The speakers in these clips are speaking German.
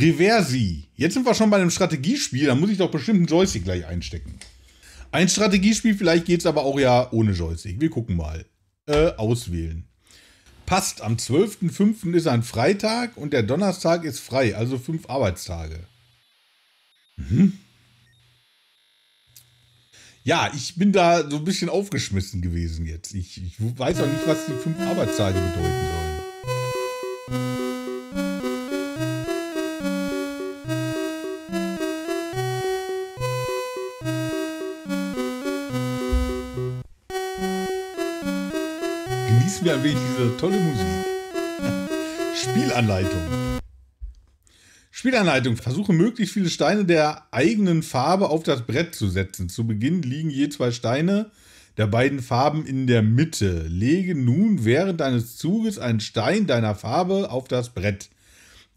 Reversi. Jetzt sind wir schon bei einem Strategiespiel, da muss ich doch bestimmt einen Joystick gleich einstecken. Ein Strategiespiel, vielleicht geht es aber auch ja ohne Joystick. Wir gucken mal. Äh, auswählen. Passt, am 12.05. ist ein Freitag und der Donnerstag ist frei, also fünf Arbeitstage. Mhm. Ja, ich bin da so ein bisschen aufgeschmissen gewesen jetzt. Ich, ich weiß auch nicht, was die fünf Arbeitstage bedeuten sollen. wie wegen dieser tolle Musik. Spielanleitung. Spielanleitung. Versuche möglichst viele Steine der eigenen Farbe auf das Brett zu setzen. Zu Beginn liegen je zwei Steine der beiden Farben in der Mitte. Lege nun während deines Zuges einen Stein deiner Farbe auf das Brett.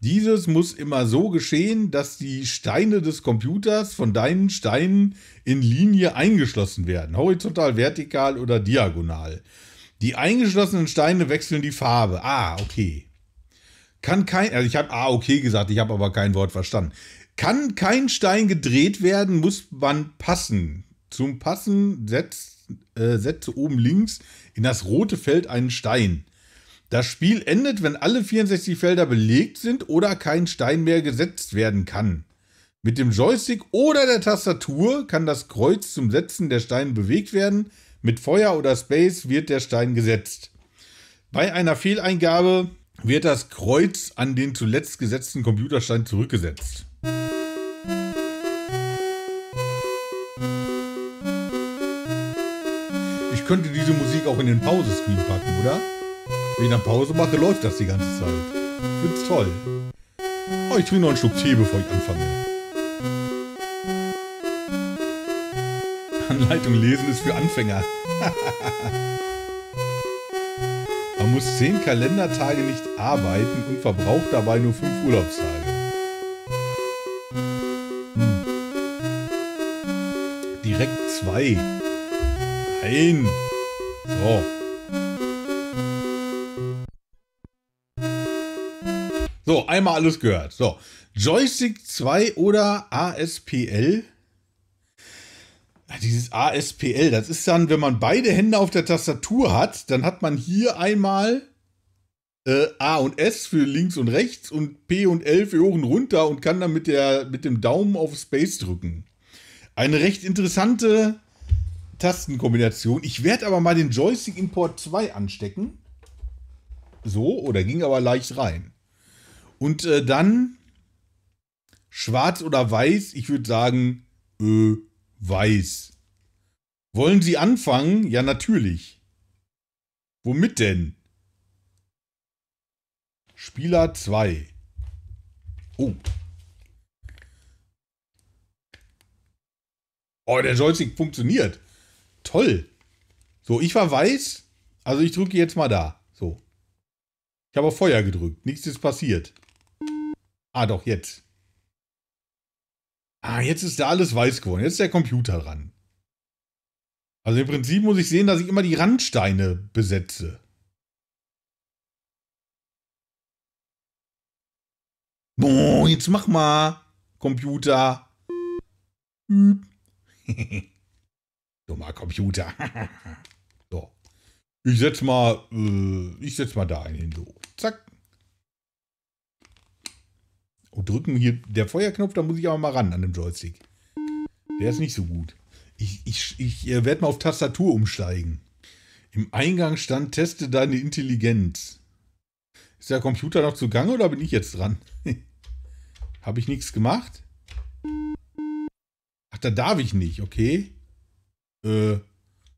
Dieses muss immer so geschehen, dass die Steine des Computers von deinen Steinen in Linie eingeschlossen werden, horizontal, vertikal oder diagonal. Die eingeschlossenen Steine wechseln die Farbe. Ah, okay. Kann kein, also ich habe ah, okay gesagt, ich habe aber kein Wort verstanden. Kann kein Stein gedreht werden, muss man passen. Zum Passen setzt, äh, setze oben links in das rote Feld einen Stein. Das Spiel endet, wenn alle 64 Felder belegt sind oder kein Stein mehr gesetzt werden kann. Mit dem Joystick oder der Tastatur kann das Kreuz zum Setzen der Steine bewegt werden. Mit Feuer oder Space wird der Stein gesetzt. Bei einer Fehleingabe wird das Kreuz an den zuletzt gesetzten Computerstein zurückgesetzt. Ich könnte diese Musik auch in den Pause-Screen packen, oder? Wenn ich dann Pause mache, läuft das die ganze Zeit. Ich find's toll. Oh, ich trinke noch einen Schluck Tee, bevor ich anfange. Anleitung lesen ist für Anfänger. Man muss 10 Kalendertage nicht arbeiten und verbraucht dabei nur 5 Urlaubstage. Hm. Direkt 2. Nein. So. So, einmal alles gehört. So, Joystick 2 oder ASPL? Ah, dieses ASPL, das ist dann, wenn man beide Hände auf der Tastatur hat, dann hat man hier einmal äh, A und S für links und rechts und P und L für hoch und runter und kann dann mit, der, mit dem Daumen auf Space drücken. Eine recht interessante Tastenkombination. Ich werde aber mal den Joystick in Port 2 anstecken. So, oder oh, ging aber leicht rein. Und äh, dann schwarz oder weiß, ich würde sagen, äh, Weiß. Wollen Sie anfangen? Ja, natürlich. Womit denn? Spieler 2. Oh. Oh, der Joystick funktioniert. Toll. So, ich war weiß. Also ich drücke jetzt mal da. So. Ich habe auf Feuer gedrückt. Nichts ist passiert. Ah, doch, jetzt. Ah, jetzt ist da alles weiß geworden. Jetzt ist der Computer dran. Also im Prinzip muss ich sehen, dass ich immer die Randsteine besetze. Boah, jetzt mach mal, Computer. Hm. Dummer Computer. so. Ich setz mal, äh, ich setz mal da einen hin, so. Oh, drücken hier der Feuerknopf, da muss ich aber mal ran an dem Joystick. Der ist nicht so gut. Ich, ich, ich äh, werde mal auf Tastatur umsteigen. Im Eingang stand, teste deine Intelligenz. Ist der Computer noch zu Gange oder bin ich jetzt dran? Habe ich nichts gemacht? Ach, da darf ich nicht, okay. Äh,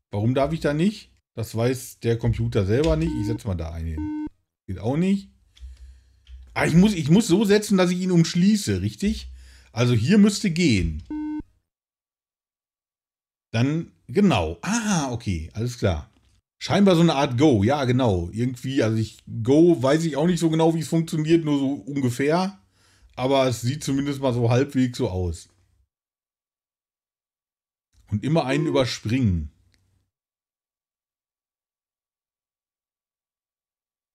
warum darf ich da nicht? Das weiß der Computer selber nicht. Ich setze mal da einen hin. Geht auch nicht. Ah, ich muss, ich muss so setzen, dass ich ihn umschließe, richtig? Also hier müsste gehen. Dann, genau. Ah, okay, alles klar. Scheinbar so eine Art Go, ja, genau. Irgendwie, also ich, Go weiß ich auch nicht so genau, wie es funktioniert, nur so ungefähr. Aber es sieht zumindest mal so halbwegs so aus. Und immer einen überspringen.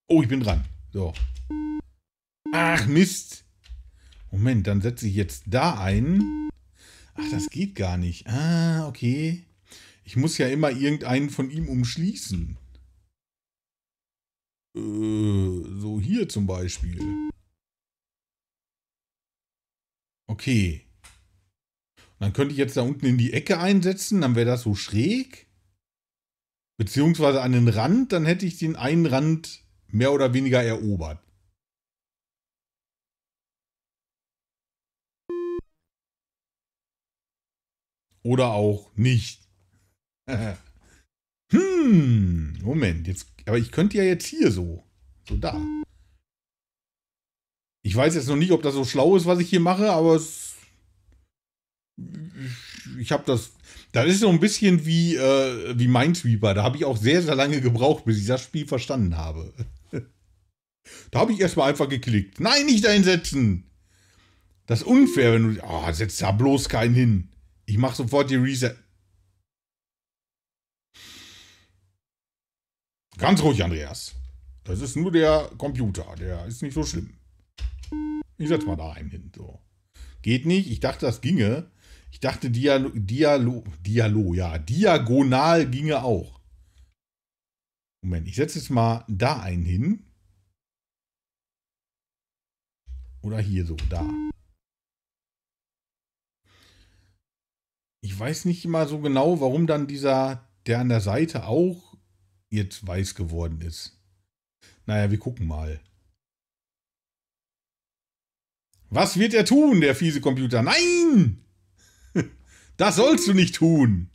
Oh, ich bin dran. So. Ach, Mist. Moment, dann setze ich jetzt da ein. Ach, das geht gar nicht. Ah, okay. Ich muss ja immer irgendeinen von ihm umschließen. Äh, so hier zum Beispiel. Okay. Dann könnte ich jetzt da unten in die Ecke einsetzen, dann wäre das so schräg. Beziehungsweise an den Rand, dann hätte ich den einen Rand mehr oder weniger erobert. Oder auch nicht. hm, Moment, jetzt, aber ich könnte ja jetzt hier so. So da. Ich weiß jetzt noch nicht, ob das so schlau ist, was ich hier mache, aber es, ich, ich habe das. Das ist so ein bisschen wie, äh, wie Minesweeper. Da habe ich auch sehr, sehr lange gebraucht, bis ich das Spiel verstanden habe. da habe ich erstmal einfach geklickt. Nein, nicht einsetzen! Das ist unfair, wenn du. Ah, oh, setz da bloß keinen hin. Ich mache sofort die Reset. Ganz ruhig, Andreas. Das ist nur der Computer. Der ist nicht so schlimm. Ich setz mal da einen hin. So. Geht nicht. Ich dachte, das ginge. Ich dachte, Dialo, Dialo, Dialo, ja, diagonal ginge auch. Moment, ich setze jetzt mal da einen hin. Oder hier so, da. ich weiß nicht immer so genau, warum dann dieser, der an der Seite auch jetzt weiß geworden ist. Naja, wir gucken mal. Was wird er tun, der fiese Computer? Nein! Das sollst du nicht tun!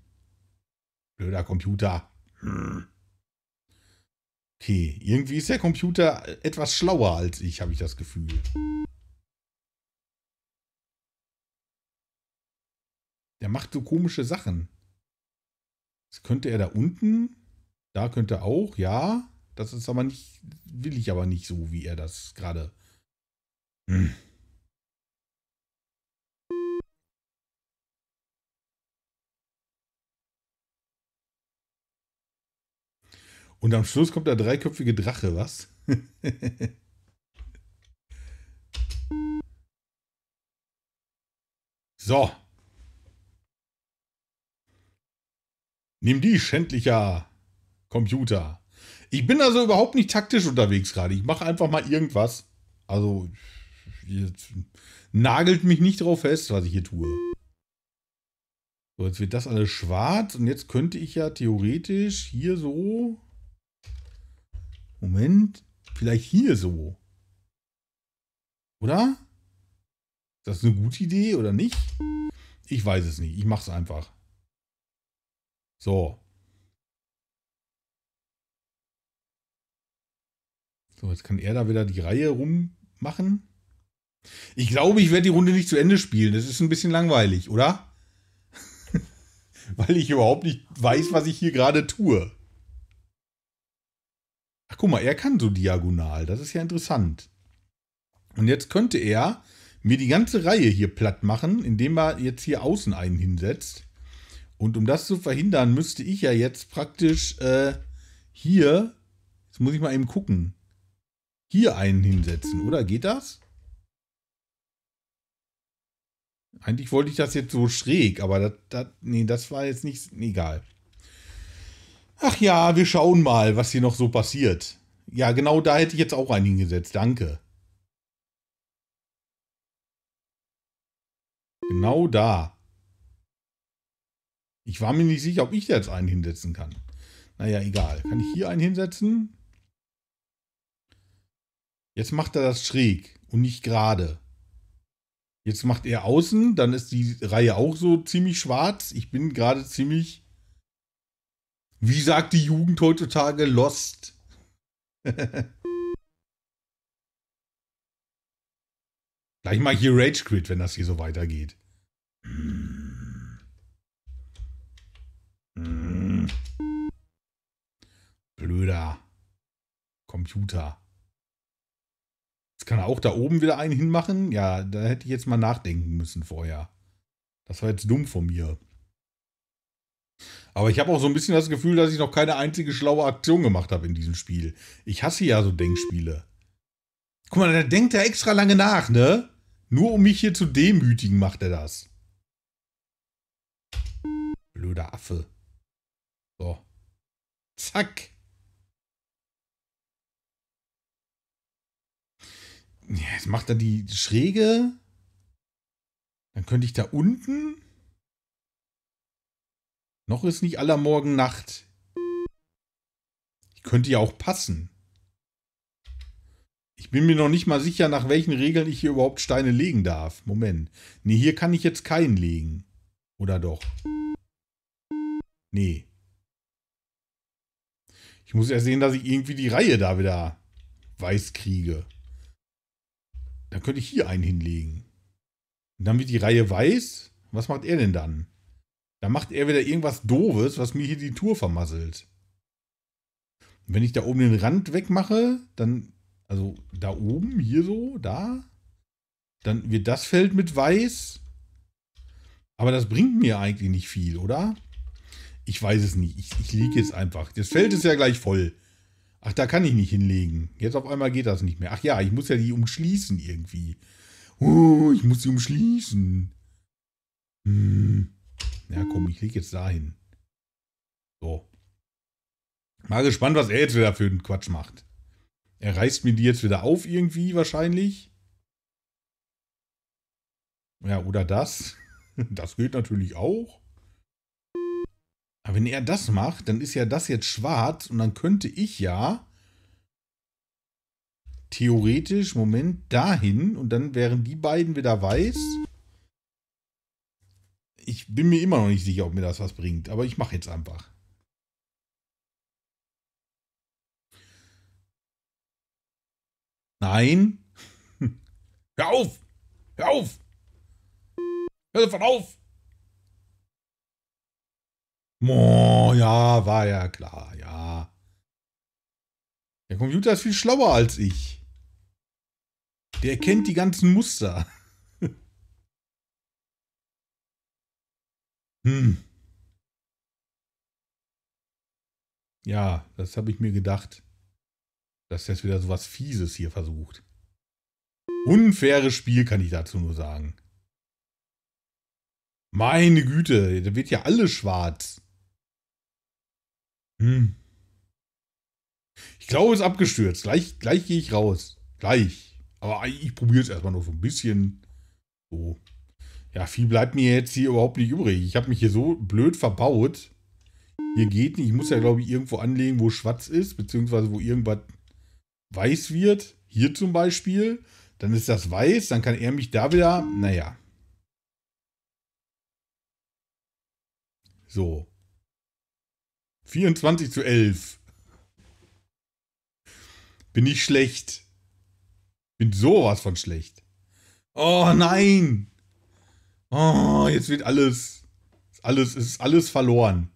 Blöder Computer. Okay, irgendwie ist der Computer etwas schlauer als ich, habe ich das Gefühl. Der macht so komische Sachen. Das könnte er da unten. Da könnte er auch, ja. Das ist aber nicht, will ich aber nicht so, wie er das gerade. Hm. Und am Schluss kommt der dreiköpfige Drache, was? so. Nimm die, schändlicher Computer. Ich bin also überhaupt nicht taktisch unterwegs gerade. Ich mache einfach mal irgendwas. Also, jetzt nagelt mich nicht drauf fest, was ich hier tue. So, jetzt wird das alles schwarz und jetzt könnte ich ja theoretisch hier so... Moment, vielleicht hier so. Oder? Ist das eine gute Idee oder nicht? Ich weiß es nicht. Ich mache es einfach. So. So, jetzt kann er da wieder die Reihe rummachen. Ich glaube, ich werde die Runde nicht zu Ende spielen. Das ist ein bisschen langweilig, oder? Weil ich überhaupt nicht weiß, was ich hier gerade tue. Ach, guck mal, er kann so diagonal. Das ist ja interessant. Und jetzt könnte er mir die ganze Reihe hier platt machen, indem er jetzt hier außen einen hinsetzt. Und um das zu verhindern, müsste ich ja jetzt praktisch äh, hier, jetzt muss ich mal eben gucken, hier einen hinsetzen, oder? Geht das? Eigentlich wollte ich das jetzt so schräg, aber das, das, nee, das war jetzt nicht, egal. Ach ja, wir schauen mal, was hier noch so passiert. Ja, genau da hätte ich jetzt auch einen hingesetzt, danke. Genau da. Ich war mir nicht sicher, ob ich da jetzt einen hinsetzen kann. Naja, egal. Kann ich hier einen hinsetzen? Jetzt macht er das schräg und nicht gerade. Jetzt macht er außen, dann ist die Reihe auch so ziemlich schwarz. Ich bin gerade ziemlich, wie sagt die Jugend heutzutage, lost. Gleich mal hier Rage Quit, wenn das hier so weitergeht. Hm. Köder. Computer. Jetzt kann er auch da oben wieder einen hinmachen. Ja, da hätte ich jetzt mal nachdenken müssen vorher. Das war jetzt dumm von mir. Aber ich habe auch so ein bisschen das Gefühl, dass ich noch keine einzige schlaue Aktion gemacht habe in diesem Spiel. Ich hasse ja so Denkspiele. Guck mal, da denkt er extra lange nach, ne? Nur um mich hier zu demütigen, macht er das. Blöder Affe. So. Zack. Ja, jetzt macht er die Schräge. Dann könnte ich da unten. Noch ist nicht aller Morgen Nacht. Ich könnte ja auch passen. Ich bin mir noch nicht mal sicher, nach welchen Regeln ich hier überhaupt Steine legen darf. Moment. Nee, hier kann ich jetzt keinen legen. Oder doch? Nee. Ich muss ja sehen, dass ich irgendwie die Reihe da wieder weiß kriege. Dann könnte ich hier einen hinlegen. Und dann wird die Reihe weiß. Was macht er denn dann? Dann macht er wieder irgendwas Doofes, was mir hier die Tour vermasselt. Und wenn ich da oben den Rand wegmache, dann, also da oben, hier so, da, dann wird das Feld mit weiß. Aber das bringt mir eigentlich nicht viel, oder? Ich weiß es nicht. Ich, ich liege jetzt einfach. Das Feld ist ja gleich voll. Ach, da kann ich nicht hinlegen. Jetzt auf einmal geht das nicht mehr. Ach ja, ich muss ja die umschließen irgendwie. Oh, ich muss die umschließen. Hm. Na ja, komm, ich lege jetzt dahin. So. Mal gespannt, was er jetzt wieder für einen Quatsch macht. Er reißt mir die jetzt wieder auf irgendwie wahrscheinlich. Ja, oder das. Das geht natürlich auch. Aber wenn er das macht, dann ist ja das jetzt schwarz und dann könnte ich ja theoretisch, Moment, dahin und dann wären die beiden wieder weiß. Ich bin mir immer noch nicht sicher, ob mir das was bringt, aber ich mache jetzt einfach. Nein. Hör auf! Hör auf! Hör davon auf! Oh, ja, war ja klar, ja. Der Computer ist viel schlauer als ich. Der kennt die ganzen Muster. hm. Ja, das habe ich mir gedacht, dass jetzt wieder so was Fieses hier versucht. Unfaires Spiel kann ich dazu nur sagen. Meine Güte, da wird ja alles schwarz. Hm. Ich glaube, es ist abgestürzt. Gleich, gleich gehe ich raus. Gleich. Aber ich probiere es erstmal nur so ein bisschen. So. Ja, viel bleibt mir jetzt hier überhaupt nicht übrig. Ich habe mich hier so blöd verbaut. Hier geht nicht. Ich muss ja, glaube ich, irgendwo anlegen, wo Schwarz ist, beziehungsweise wo irgendwas weiß wird. Hier zum Beispiel. Dann ist das weiß. Dann kann er mich da wieder. Naja. So. 24 zu 11. Bin ich schlecht. Bin sowas von schlecht. Oh nein. Oh, jetzt wird alles. Alles ist alles verloren.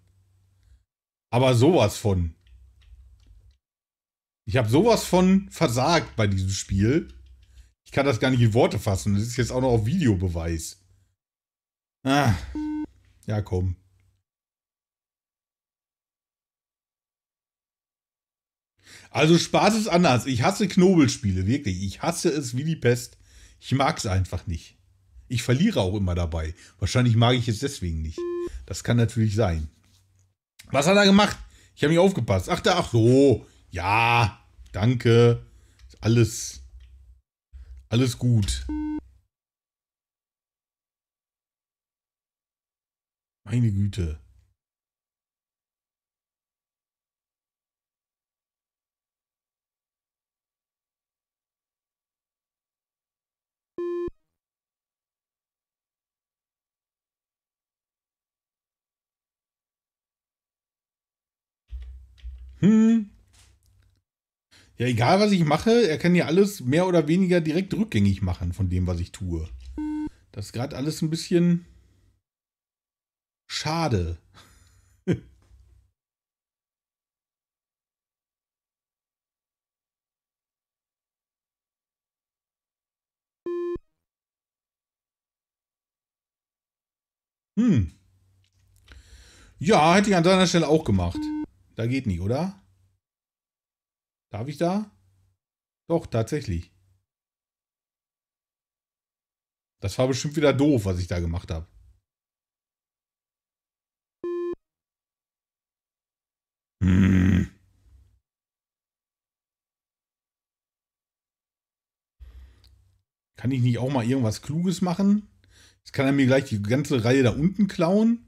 Aber sowas von. Ich habe sowas von versagt bei diesem Spiel. Ich kann das gar nicht in Worte fassen. Das ist jetzt auch noch auf Videobeweis. Ah. Ja, komm. Also Spaß ist anders. Ich hasse Knobelspiele, wirklich. Ich hasse es wie die Pest. Ich mag es einfach nicht. Ich verliere auch immer dabei. Wahrscheinlich mag ich es deswegen nicht. Das kann natürlich sein. Was hat er gemacht? Ich habe nicht aufgepasst. Ach, da, ach so. Ja, danke. Alles. Alles gut. Meine Güte. hm, ja, egal was ich mache, er kann ja alles mehr oder weniger direkt rückgängig machen von dem, was ich tue. Das ist gerade alles ein bisschen schade. hm. Ja, hätte ich an deiner Stelle auch gemacht. Da geht nicht, oder? Darf ich da? Doch, tatsächlich. Das war bestimmt wieder doof, was ich da gemacht habe. Hm. Kann ich nicht auch mal irgendwas Kluges machen? Jetzt kann er mir gleich die ganze Reihe da unten klauen.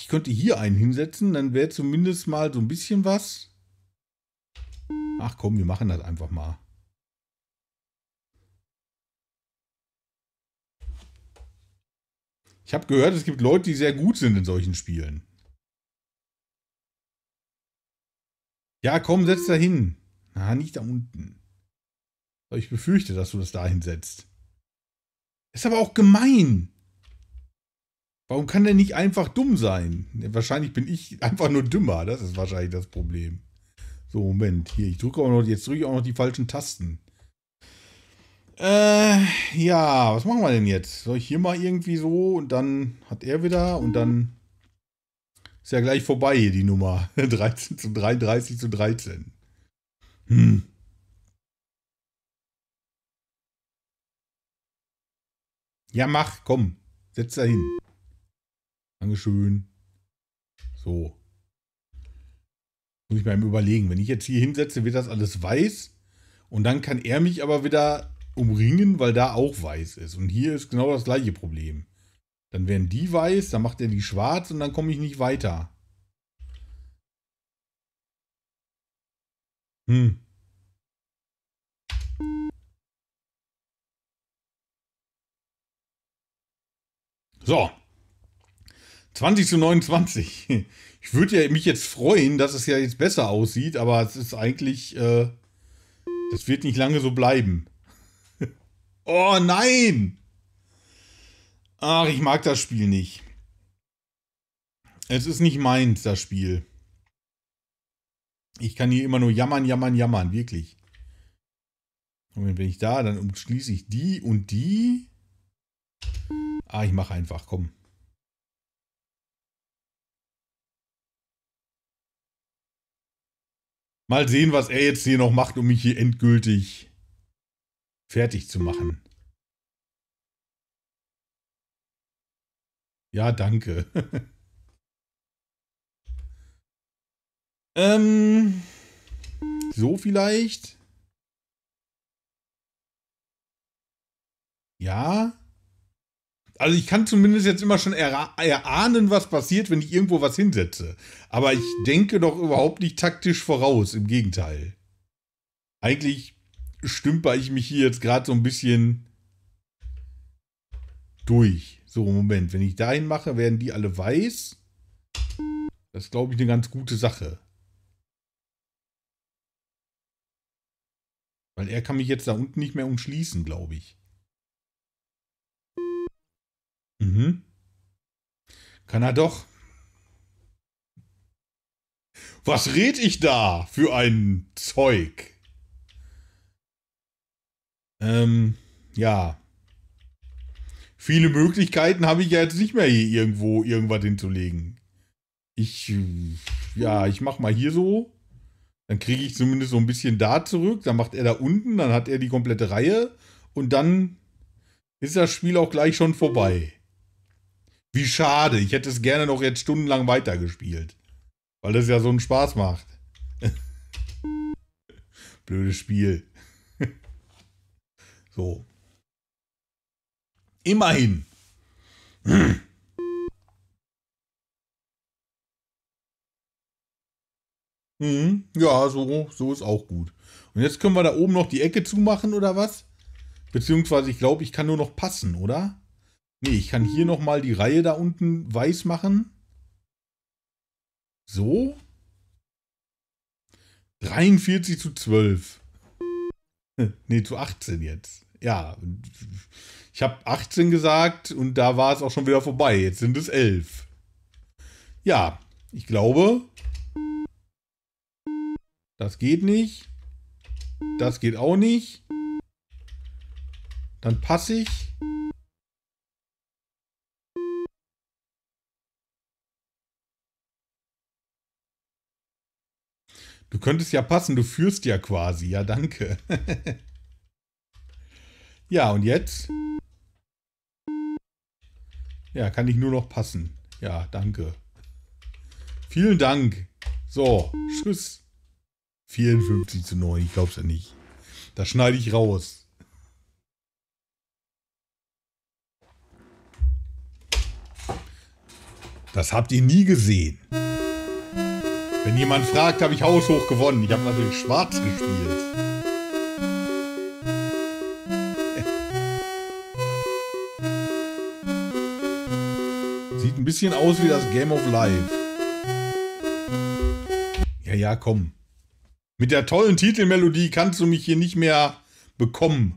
Ich könnte hier einen hinsetzen, dann wäre zumindest mal so ein bisschen was. Ach komm, wir machen das einfach mal. Ich habe gehört, es gibt Leute, die sehr gut sind in solchen Spielen. Ja, komm, setz da hin. Na, nicht da unten. Ich befürchte, dass du das da hinsetzt. Ist aber auch gemein. Warum kann der nicht einfach dumm sein? Wahrscheinlich bin ich einfach nur dümmer. Das ist wahrscheinlich das Problem. So, Moment. Hier, ich drücke auch noch, jetzt drücke ich auch noch die falschen Tasten. Äh, ja, was machen wir denn jetzt? Soll ich hier mal irgendwie so und dann hat er wieder und dann ist ja gleich vorbei hier die Nummer. 13 zu 33 zu 13. Hm. Ja, mach, komm. Setz da hin. Dankeschön. So. Muss ich mal überlegen. Wenn ich jetzt hier hinsetze, wird das alles weiß. Und dann kann er mich aber wieder umringen, weil da auch weiß ist. Und hier ist genau das gleiche Problem. Dann werden die weiß, dann macht er die schwarz und dann komme ich nicht weiter. Hm. So. 20 zu 29. Ich würde ja mich jetzt freuen, dass es ja jetzt besser aussieht, aber es ist eigentlich, äh, das wird nicht lange so bleiben. oh nein! Ach, ich mag das Spiel nicht. Es ist nicht meins, das Spiel. Ich kann hier immer nur jammern, jammern, jammern, wirklich. Moment, wenn ich da, dann umschließe ich die und die. Ah, ich mache einfach, komm. Mal sehen, was er jetzt hier noch macht, um mich hier endgültig fertig zu machen. Ja, danke. ähm, so vielleicht. Ja. Also ich kann zumindest jetzt immer schon era- erahnen, was passiert, wenn ich irgendwo was hinsetze. Aber ich denke doch überhaupt nicht taktisch voraus, im Gegenteil. Eigentlich stümper ich mich hier jetzt gerade so ein bisschen durch. So, Moment, wenn ich dahin mache, werden die alle weiß. Das ist, glaube ich, eine ganz gute Sache. Weil er kann mich jetzt da unten nicht mehr umschließen, glaube ich. Mhm. Kann er doch. Was red ich da für ein Zeug? Ähm, ja. Viele Möglichkeiten habe ich ja jetzt nicht mehr hier irgendwo irgendwas hinzulegen. Ich, ja, ich mache mal hier so. Dann kriege ich zumindest so ein bisschen da zurück. Dann macht er da unten, dann hat er die komplette Reihe. Und dann ist das Spiel auch gleich schon vorbei. Wie schade. Ich hätte es gerne noch jetzt stundenlang weitergespielt. Weil das ja so einen Spaß macht. Blödes Spiel. so. Immerhin. Mhm, ja, so, so ist auch gut. Und jetzt können wir da oben noch die Ecke zumachen oder was? Beziehungsweise, ich glaube, ich kann nur noch passen, oder? Nee, ich kann hier nochmal die Reihe da unten weiß machen. So. 43 zu 12. Hm, nee, zu 18 jetzt. Ja, ich habe 18 gesagt und da war es auch schon wieder vorbei. Jetzt sind es 11. Ja, ich glaube, das geht nicht. Das geht auch nicht. Dann passe ich. Du könntest ja passen, du führst ja quasi. Ja, danke. ja, und jetzt? Ja, kann ich nur noch passen. Ja, danke. Vielen Dank. So, tschüss. 54 zu 9, ich glaub's ja nicht. Das schneide ich raus. Das habt ihr nie gesehen jemand fragt, habe ich haushoch gewonnen. Ich habe natürlich schwarz gespielt. Sieht ein bisschen aus wie das Game of Life. Ja, ja, komm. Mit der tollen Titelmelodie kannst du mich hier nicht mehr bekommen.